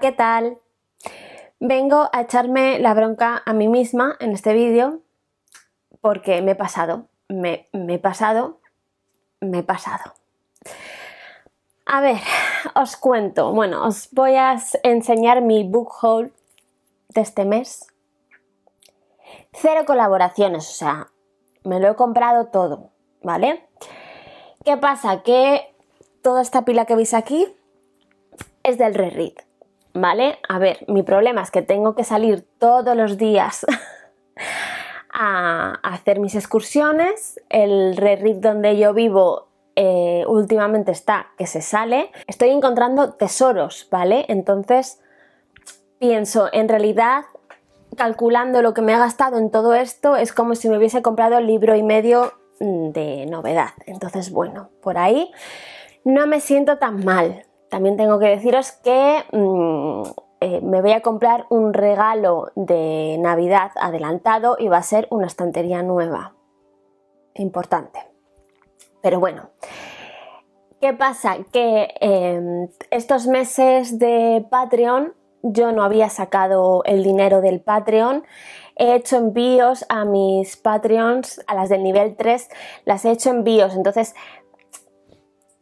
¿qué tal? Vengo a echarme la bronca a mí misma en este vídeo porque me he pasado, me, me he pasado, me he pasado. A ver, os cuento, bueno, os voy a enseñar mi book haul de este mes. Cero colaboraciones, o sea, me lo he comprado todo, ¿vale? ¿Qué pasa? Que toda esta pila que veis aquí es del re-read ¿vale? A ver, mi problema es que tengo que salir todos los días a hacer mis excursiones. El RERIP donde yo vivo eh, últimamente está que se sale. Estoy encontrando tesoros, ¿vale? Entonces pienso, en realidad, calculando lo que me he gastado en todo esto, es como si me hubiese comprado el libro y medio mm, de novedad. Entonces, bueno, por ahí no me siento tan mal, también tengo que deciros que mm, eh, me voy a comprar un regalo de Navidad adelantado y va a ser una estantería nueva. Importante. Pero bueno, ¿qué pasa? Que em, estos meses de Patreon yo no había sacado el dinero del Patreon. He hecho envíos a mis Patreons, a las del nivel 3, las he hecho envíos. Entonces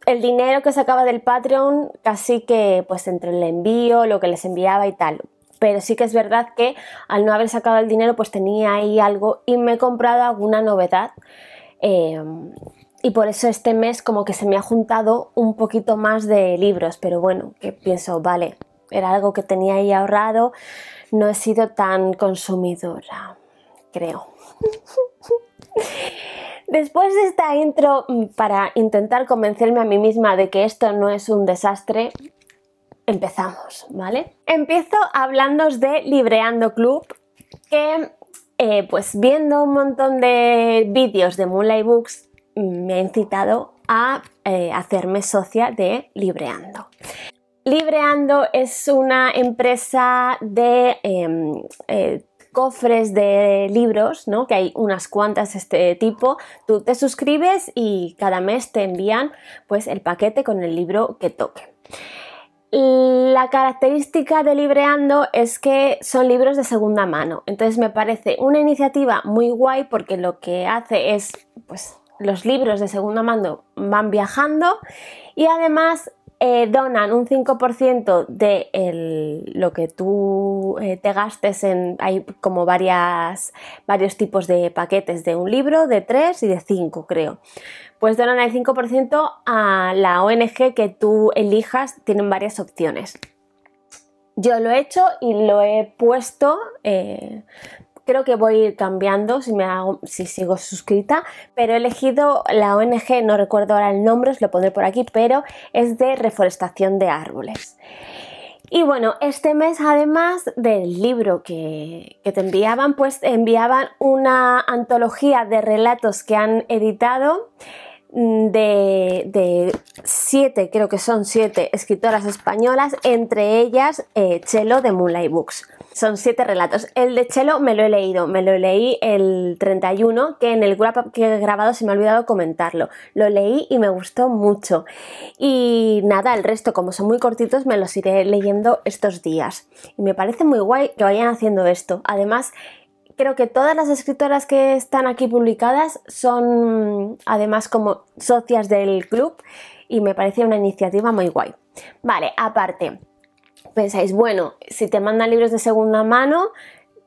el dinero que sacaba del Patreon, casi que pues entre el envío, lo que les enviaba y tal. Pero sí que es verdad que al no haber sacado el dinero, pues tenía ahí algo y me he comprado alguna novedad. Em, y por eso este mes como que se me ha juntado un poquito más de libros, pero bueno, que pienso, vale, era algo que tenía ahí ahorrado, no he sido tan consumidora, creo. Después de esta intro, mm, para intentar convencerme a mí misma de que esto no es un desastre, empezamos, ¿vale? Empiezo hablándoos de Libreando Club, que eh, pues viendo un montón de vídeos de Moonlight Books mm, me ha incitado a eh, hacerme socia de Libreando. Libreando es una empresa de em, eh, cofres de libros, ¿no? Que hay unas cuantas este tipo. Tú te suscribes y cada mes te envían pues el paquete con el libro que toque. La característica de Libreando es que son libros de segunda mano, entonces me parece una iniciativa muy guay porque lo que hace es, pues, los libros de segunda mano van viajando y además eh, donan un 5% de lo que tú eh, te gastes en... Hay como varias, varios tipos de paquetes, de un libro, de tres y de cinco, creo. Pues donan el 5% a la ONG que tú elijas, tienen varias opciones. Yo lo he hecho y lo he puesto, eh, Creo que voy a ir cambiando si, me hago, si sigo suscrita, pero he elegido la ONG, no recuerdo ahora el nombre, os lo pondré por aquí, pero es de reforestación de árboles. Y bueno, este mes además del libro que, que, te enviaban, pues enviaban una antología de relatos que han editado Mm, de, siete, creo que son siete escritoras españolas, entre ellas eh, Chelo de Moonlight Books. Son siete relatos. El de Chelo me lo he leído, me lo leí el 31, que en el grupo que he grabado se me ha olvidado comentarlo. Lo leí y me gustó mucho. Y nada, el resto, como son muy cortitos, me los iré leyendo estos días. Y me parece muy guay que vayan haciendo esto. Además, creo que todas las escritoras que están aquí publicadas son mm, además como socias del club y me parece una iniciativa muy guay. Vale, aparte, pensáis, bueno, si te mandan libros de segunda mano,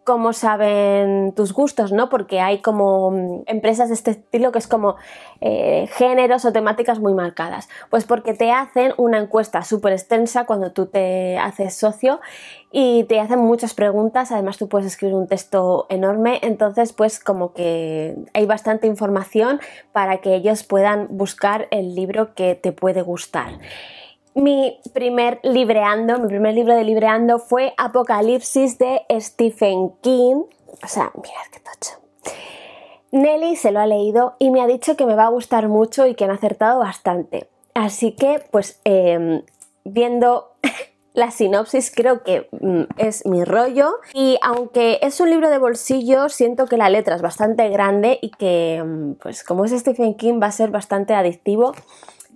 cómo saben tus gustos, ¿no? Porque hay como mm, empresas de este estilo que es como eh, géneros o temáticas muy marcadas. Pues porque te hacen una encuesta súper extensa cuando tú te haces socio y te hacen muchas preguntas, además tú puedes escribir un texto enorme, entonces pues como que hay bastante información para que ellos puedan buscar el libro que te puede gustar mi primer libreando, mi primer libro de libreando fue Apocalipsis de Stephen King. O sea, mirad qué tocho. Nelly se lo ha leído y me ha dicho que me va a gustar mucho y que me ha acertado bastante. Así que, pues, em, viendo la sinopsis, creo que mm, es mi rollo. Y aunque es un libro de bolsillo, siento que la letra es bastante grande y que, mm, pues, como es Stephen King, va a ser bastante adictivo.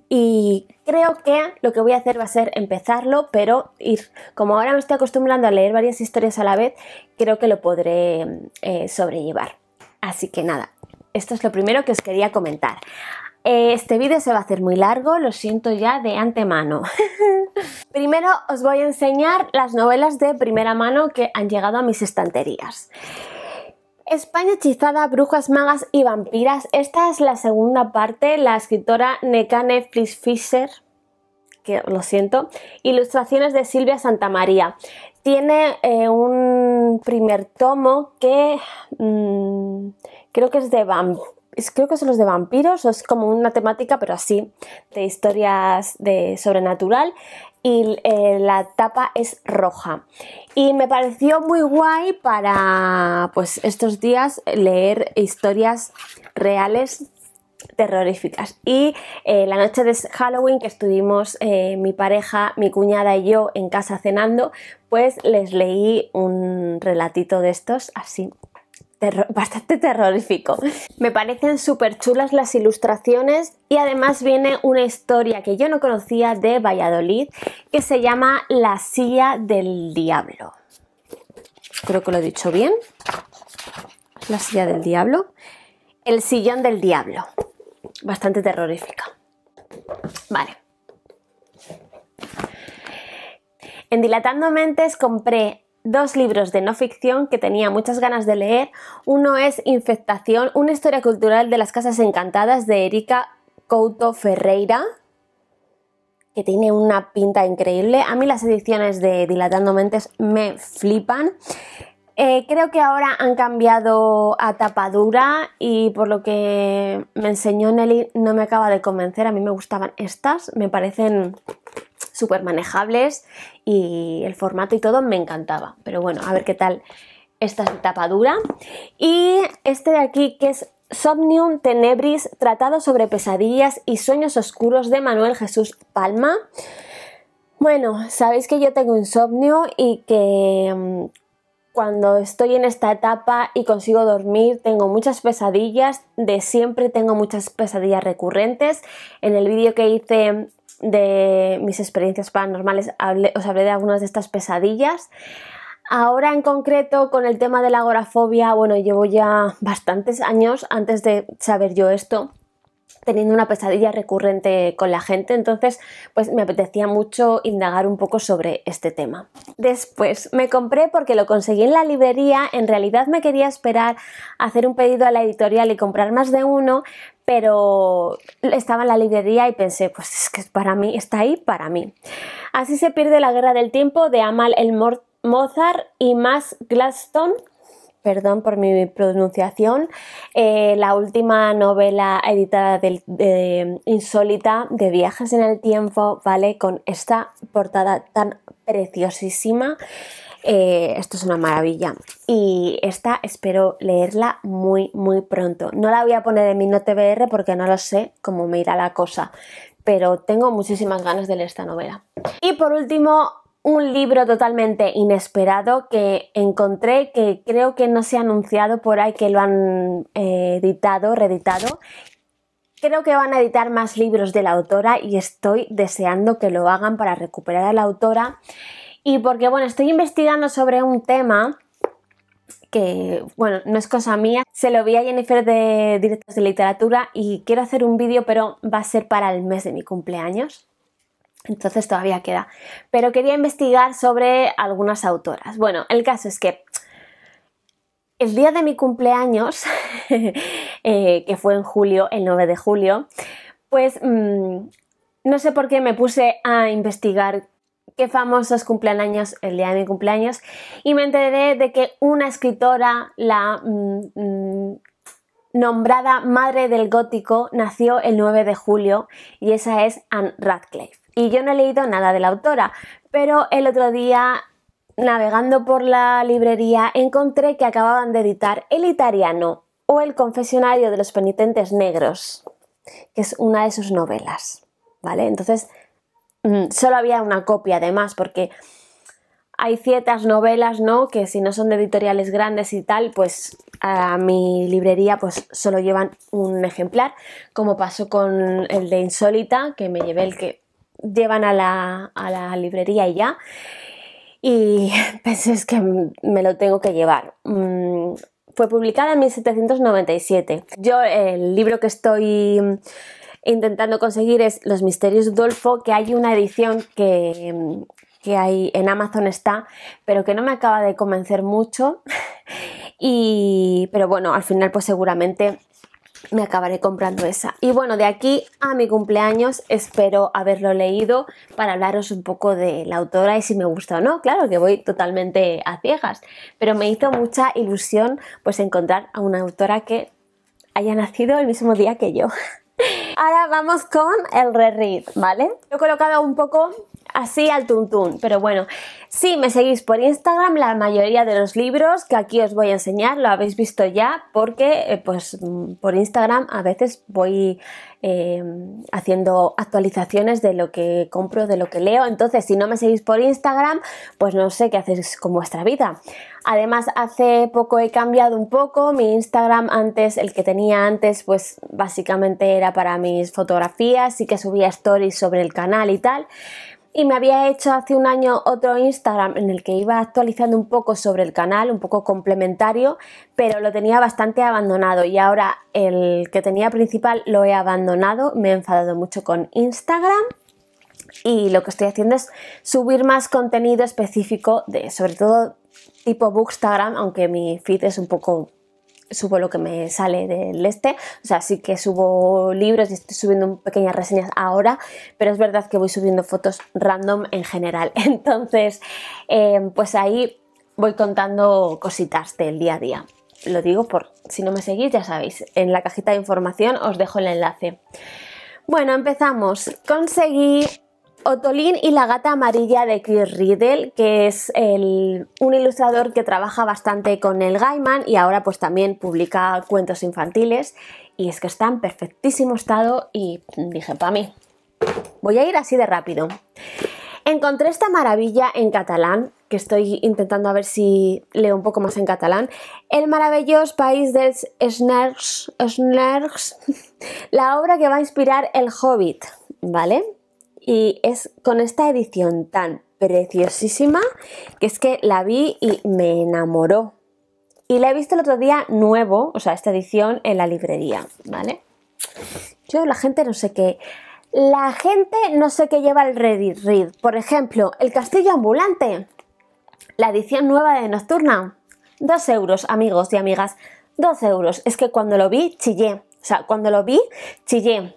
Y Creo que lo que voy a hacer va a ser empezarlo, pero ir. Como ahora me estoy acostumbrando a leer varias historias a la vez, creo que lo podré eh, sobrellevar. Así que nada, esto es lo primero que os quería comentar. Este vídeo se va a hacer muy largo, lo siento ya de antemano. Primero os voy a enseñar las novelas de primera mano que han llegado a mis estanterías. España hechizada, brujas, magas y vampiras. Esta es la segunda parte. La escritora Nekane netflix Fischer, que lo siento, ilustraciones de Silvia Santamaría. Tiene eh, un primer tomo que mm, creo que es de creo que son los de vampiros, o es como una temática, pero así, de historias de sobrenatural y eh, la tapa es roja. Y me pareció muy guay para pues estos días leer historias reales terroríficas. Y eh, la noche de Halloween que estuvimos eh, mi pareja, mi cuñada y yo en casa cenando, pues les leí un relatito de estos así bastante terrorífico. Me parecen súper chulas las ilustraciones y además viene una historia que yo no conocía de Valladolid que se llama La silla del diablo. Creo que lo he dicho bien. La silla del diablo. El sillón del diablo. Bastante terrorífico. Vale. En Dilatando Mentes compré dos libros de no ficción que tenía muchas ganas de leer. Uno es Infectación, una historia cultural de las casas encantadas de Erika Couto Ferreira, que tiene una pinta increíble. A mí las ediciones de Dilatando Mentes me flipan. Eh, creo que ahora han cambiado a tapadura y por lo que me enseñó Nelly no me acaba de convencer. A mí me gustaban estas, me parecen súper manejables y el formato y todo me encantaba. Pero bueno, a ver qué tal esta es tapa dura. Y este de aquí que es Somnium Tenebris, Tratado sobre Pesadillas y Sueños Oscuros de Manuel Jesús Palma. Bueno, sabéis que yo tengo insomnio y que mm, cuando estoy en esta etapa y consigo dormir tengo muchas pesadillas, de siempre tengo muchas pesadillas recurrentes. En el vídeo que hice de mis experiencias paranormales, os hablé de algunas de estas pesadillas. Ahora en concreto con el tema de la agorafobia, bueno, llevo ya bastantes años antes de saber yo esto, teniendo una pesadilla recurrente con la gente, entonces pues me apetecía mucho indagar un poco sobre este tema. Después me compré porque lo conseguí en la librería, en realidad me quería esperar hacer un pedido a la editorial y comprar más de uno, pero estaba en la librería y pensé, pues es que para mí, está ahí para mí. Así se pierde la guerra del tiempo de Amal el Mozart y más Gladstone, perdón por mi pronunciación, eh, la última novela editada de, Insólita de viajes en el tiempo, ¿vale? Con esta portada tan preciosísima. Eh, esto es una maravilla. Y esta espero leerla muy, muy pronto. No la voy a poner en mi Notbr porque no lo sé cómo me irá la cosa. Pero tengo muchísimas ganas de leer esta novela. Y por último, un libro totalmente inesperado que encontré, que creo que no se ha anunciado por ahí, que lo han eh, editado, reeditado. Creo que van a editar más libros de la autora y estoy deseando que lo hagan para recuperar a la autora. Y porque, bueno, estoy investigando sobre un tema que, bueno, no es cosa mía. Se lo vi a Jennifer de Directos de Literatura y quiero hacer un vídeo, pero va a ser para el mes de mi cumpleaños. Entonces todavía queda. Pero quería investigar sobre algunas autoras. Bueno, el caso es que el día de mi cumpleaños, eh, que fue en julio, el 9 de julio, pues mm, no sé por qué me puse a investigar qué famosos cumpleaños el día de mi cumpleaños y me enteré de que una escritora, la mm, mm, nombrada madre del gótico, nació el 9 de julio y esa es Anne Radcliffe. Y yo no he leído nada de la autora, pero el otro día, navegando por la librería, encontré que acababan de editar El Italiano o El Confesionario de los Penitentes Negros, que es una de sus novelas, ¿vale? Entonces, mm, solo había una copia además, porque hay ciertas novelas, ¿no? Que si no son de editoriales grandes y tal, pues a mi librería pues solo llevan un ejemplar, como pasó con el de Insólita, que me llevé el que llevan a la, librería y ya. Y pensé es que me lo tengo que llevar. Mm, fue publicada en 1797. Yo el libro que estoy intentando conseguir es Los Misterios de Udolfo, que hay una edición que, que hay en Amazon está, pero que no me acaba de convencer mucho. Y, pero bueno, al final pues seguramente me acabaré comprando esa. Y bueno, de aquí a mi cumpleaños espero haberlo leído para hablaros un poco de la autora y si me gusta o no. Claro que voy totalmente a ciegas, pero me hizo mucha ilusión pues encontrar a una autora que haya nacido el mismo día que yo. Ahora vamos con el reread, ¿vale? Lo he colocado un poco así al tuntún. Pero bueno, si me seguís por Instagram, la mayoría de los libros que aquí os voy a enseñar lo habéis visto ya porque eh, pues mm, por Instagram a veces voy em, haciendo actualizaciones de lo que compro, de lo que leo. Entonces, si no me seguís por Instagram, pues no sé qué hacéis con vuestra vida. Además, hace poco he cambiado un poco mi Instagram antes, el que tenía antes, pues básicamente era para mis fotografías, y que subía stories sobre el canal y tal y me había hecho hace un año otro Instagram en el que iba actualizando un poco sobre el canal, un poco complementario, pero lo tenía bastante abandonado y ahora el que tenía principal lo he abandonado, me he enfadado mucho con Instagram y lo que estoy haciendo es subir más contenido específico de sobre todo tipo Bookstagram, aunque mi feed es un poco subo lo que me sale del este, o sea, sí que subo libros y estoy subiendo pequeñas reseñas ahora, pero es verdad que voy subiendo fotos random en general. Entonces, eh, pues ahí voy contando cositas del día a día. Lo digo por si no me seguís, ya sabéis, en la cajita de información os dejo el enlace. Bueno, empezamos. Conseguí Otolín y la gata amarilla de Chris Riddle, que es un ilustrador que trabaja bastante con el Gaiman y ahora pues también publica cuentos infantiles y es que está en perfectísimo estado y mm, dije, para mí, voy a ir así de rápido. Encontré esta maravilla en catalán, que estoy intentando a ver si leo un poco más en catalán. El maravilloso país de Snergs, la obra que va a inspirar El Hobbit, ¿vale? y es con esta edición tan preciosísima que es que la vi y me enamoró. Y la he visto el otro día nuevo, o sea, esta edición en la librería, ¿vale? Yo la gente no sé qué... La gente no sé qué lleva el Reddit Read. Por ejemplo, el castillo ambulante. La edición nueva de Nocturna. dos euros, amigos y amigas. dos euros. Es que cuando lo vi, chillé. O sea, cuando lo vi, chillé.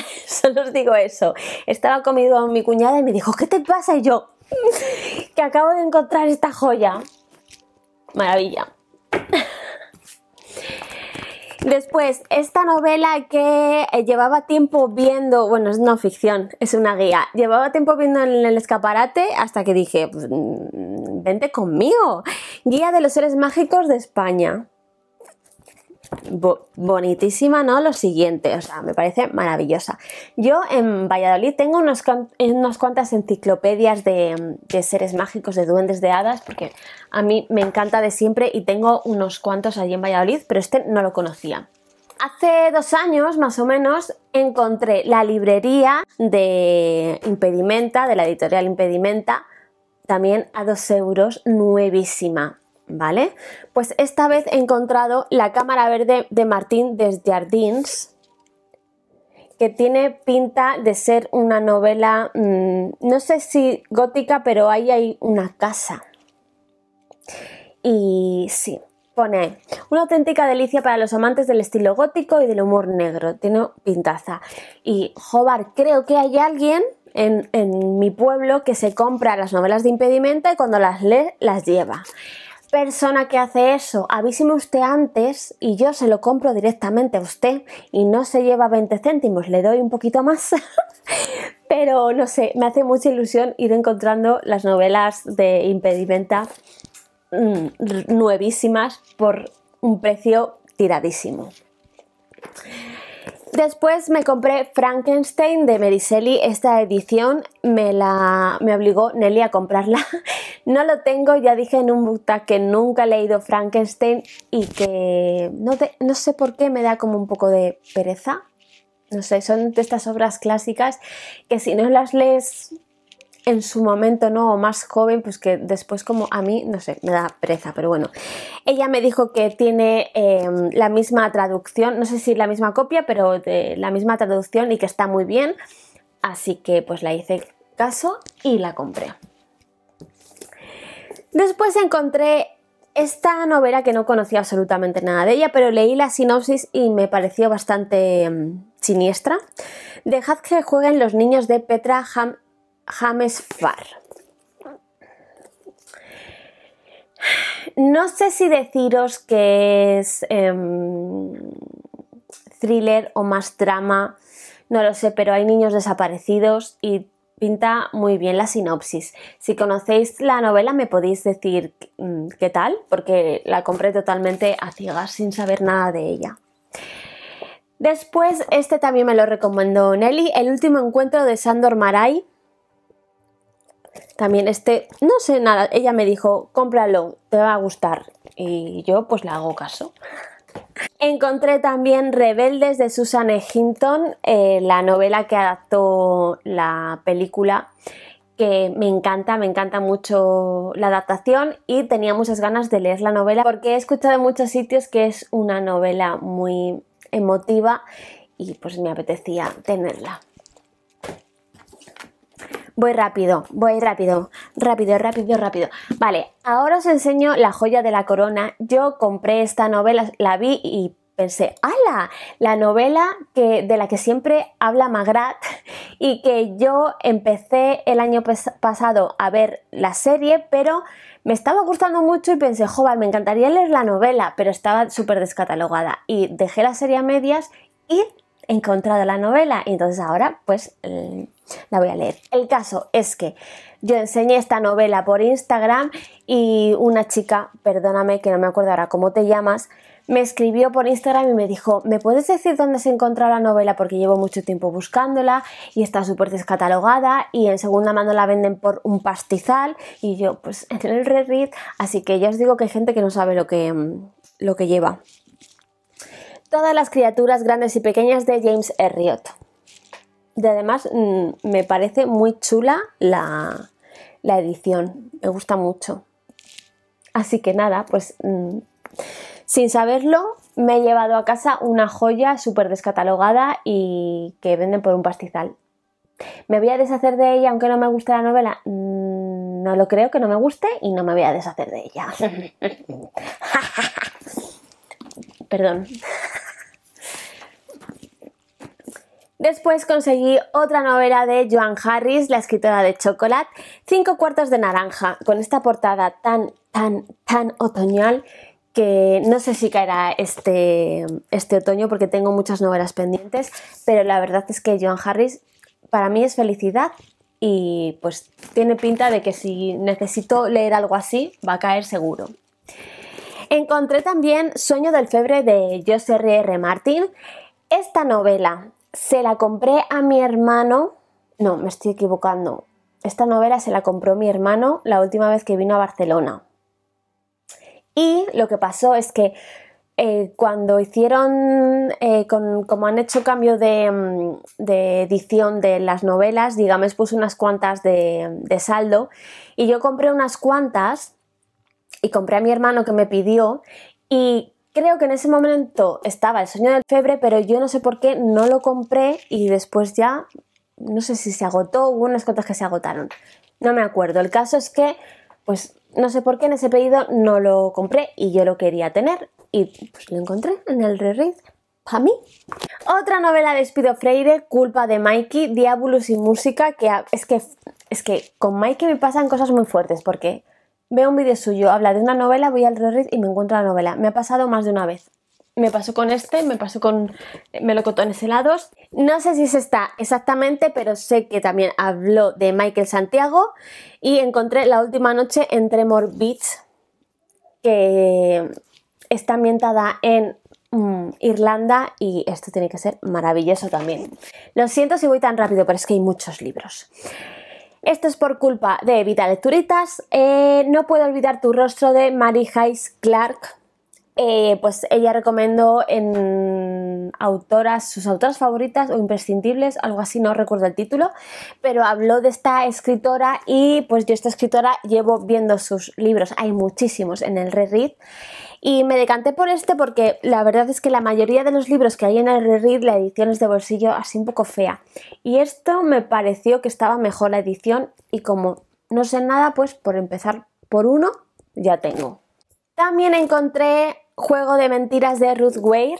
Solo os digo eso. Estaba comido mi cuñada y me dijo, ¿qué te pasa? Y yo, que acabo de encontrar esta joya. Maravilla. Después, esta novela que eh, llevaba tiempo viendo, bueno, es no ficción, es una guía, llevaba tiempo viendo en el escaparate hasta que dije, pues, mm, vente conmigo, Guía de los Seres Mágicos de España bonitísima, ¿no? Lo siguiente, o sea, me parece maravillosa. Yo en Valladolid tengo eh, unas cuantas enciclopedias de, de, seres mágicos, de duendes de hadas, porque a mí me encanta de siempre y tengo unos cuantos allí en Valladolid, pero este no lo conocía. Hace dos años, más o menos, encontré la librería de Impedimenta, de la editorial Impedimenta, también a dos euros, nuevísima ¿vale? Pues esta vez he encontrado la cámara verde de Martín Desjardins, que tiene pinta de ser una novela, mm, no sé si gótica, pero ahí hay una casa. Y sí, pone una auténtica delicia para los amantes del estilo gótico y del humor negro. Tiene pintaza. Y Jobar, creo que hay alguien en, mi pueblo que se compra las novelas de impedimento y cuando las lee las lleva persona que hace eso, avíseme usted antes y yo se lo compro directamente a usted y no se lleva 20 céntimos, le doy un poquito más. Pero no sé, me hace mucha ilusión ir encontrando las novelas de impedimenta mm, nuevísimas por un precio tiradísimo. Después me compré Frankenstein de Shelley Esta edición me la me obligó Nelly a comprarla No lo tengo, ya dije en un booktag que nunca he leído Frankenstein y que no, sé por qué me da como un poco de pereza. No sé, son de estas obras clásicas que si no las lees en su momento, ¿no? O más joven, pues que después como a mí, no sé, me da pereza, pero bueno. Ella me dijo que tiene em, la misma traducción, no sé si la misma copia, pero la misma traducción y que está muy bien. Así que pues la hice caso y la compré. Después encontré esta novela que no conocía absolutamente nada de ella, pero leí la sinopsis y me pareció bastante mm, siniestra. Dejad que jueguen los niños de Petra James Farr. No sé si deciros que es em, thriller o más drama, no lo sé, pero hay niños desaparecidos y pinta muy bien la sinopsis. Si conocéis la novela me podéis decir mm, qué tal, porque la compré totalmente a ciegas sin saber nada de ella. Después, este también me lo recomendó Nelly, El último encuentro de Sandor Maray. También este, no sé nada, ella me dijo, cómpralo, te va a gustar. Y yo pues le hago caso. Encontré también Rebeldes de Susan Hinton, eh, la novela que adaptó la película, que me encanta, me encanta mucho la adaptación y tenía muchas ganas de leer la novela porque he escuchado en muchos sitios que es una novela muy emotiva y pues me apetecía tenerla. Voy rápido, voy rápido, rápido, rápido, rápido. Vale, ahora os enseño La joya de la corona. Yo compré esta novela, la vi y pensé, ¡hala! La novela que, de la que siempre habla Magrat y que yo empecé el año pasado a ver la serie, pero me estaba gustando mucho y pensé, joven, me encantaría leer la novela, pero estaba súper descatalogada y dejé la serie a medias y he encontrado la novela y entonces ahora pues la voy a leer. El caso es que yo enseñé esta novela por Instagram y una chica, perdóname que no me acuerdo ahora cómo te llamas, me escribió por Instagram y me dijo, ¿me puedes decir dónde se encontró la novela? Porque llevo mucho tiempo buscándola y está súper descatalogada y en segunda mano la venden por un pastizal y yo pues en el Reddit, así que ya os digo que hay gente que no sabe lo que, lo que lleva. Todas las criaturas grandes y pequeñas de James Herriot. Y además mm, me parece muy chula la, edición, me gusta mucho. Así que nada, pues mm, sin saberlo me he llevado a casa una joya súper descatalogada y que venden por un pastizal. ¿Me voy a deshacer de ella aunque no me guste la novela? Mm, no lo creo que no me guste y no me voy a deshacer de ella. Perdón. Después conseguí otra novela de Joan Harris, la escritora de Chocolate, Cinco cuartos de naranja, con esta portada tan, tan, tan otoñal que no sé si caerá este, este otoño porque tengo muchas novelas pendientes, pero la verdad es que Joan Harris para mí es felicidad y pues tiene pinta de que si necesito leer algo así va a caer seguro. Encontré también Sueño del Febre de José R. R. Martin. Esta novela se la compré a mi hermano. No, me estoy equivocando. Esta novela se la compró mi hermano la última vez que vino a Barcelona. Y lo que pasó es que eh, cuando hicieron, eh, como han hecho cambio mm, de, edición de las novelas, digamos, puse unas cuantas de, de saldo y yo compré unas cuantas y compré a mi hermano que me pidió y Creo que en ese momento estaba el sueño del febre, pero yo no sé por qué no lo compré y después ya, no sé si se agotó, hubo unas cuantas que se agotaron. No me acuerdo. El caso es que, pues, no sé por qué en ese pedido no lo compré y yo lo quería tener y pues lo encontré en el re reread. ¿Para mí? Otra novela de Espido Freire, Culpa de Mikey, Diabolus y Música, que es que, es que con Mikey me pasan cosas muy fuertes porque Veo un vídeo suyo, habla de una novela, voy al re-read y me encuentro la novela. Me ha pasado más de una vez. Me pasó con este, me pasó con Melocotones helados. No sé si se está exactamente, pero sé que también habló de Michael Santiago y encontré La última noche en Tremor Beach, que está ambientada en mm, Irlanda y esto tiene que ser maravilloso también. Lo siento si voy tan rápido, pero es que hay muchos libros. Esto es por culpa de Evita Lecturitas. Eh, no puedo olvidar tu rostro de Mary Heiss Clark. Eh, pues ella recomendó en autoras, sus autoras favoritas o imprescindibles, algo así, no recuerdo el título, pero habló de esta escritora y pues yo esta escritora llevo viendo sus libros, hay muchísimos en el Reread y me decanté por este porque la verdad es que la mayoría de los libros que hay en el reread la edición es de bolsillo así un poco fea. Y esto me pareció que estaba mejor la edición y como no sé nada, pues por empezar por uno ya tengo. También encontré Juego de Mentiras de Ruth Ware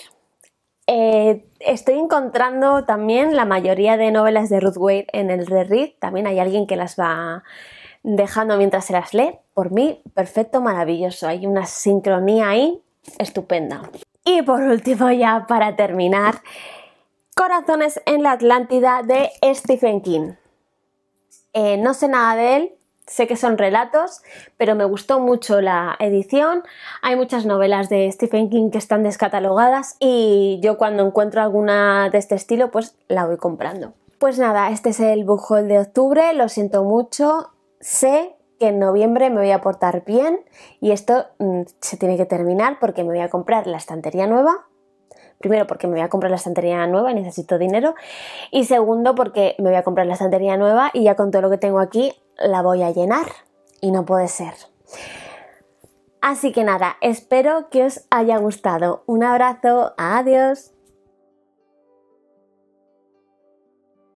eh, estoy encontrando también la mayoría de novelas de Ruth Ware en el reread. También hay alguien que las va dejando mientras se las lee por mí, perfecto, maravilloso. Hay una sincronía ahí estupenda. Y por último, ya para terminar, Corazones en la Atlántida de Stephen King. Eh, no sé nada de él, sé que son relatos, pero me gustó mucho la edición. Hay muchas novelas de Stephen King que están descatalogadas y yo cuando encuentro alguna de este estilo, pues la voy comprando. Pues nada, este es el bujol de octubre, lo siento mucho, sé que en noviembre me voy a portar bien y esto mm, se tiene que terminar porque me voy a comprar la estantería nueva. Primero porque me voy a comprar la estantería nueva, necesito dinero. Y segundo porque me voy a comprar la estantería nueva y ya con todo lo que tengo aquí la voy a llenar. Y no puede ser. Así que nada, espero que os haya gustado. Un abrazo, adiós.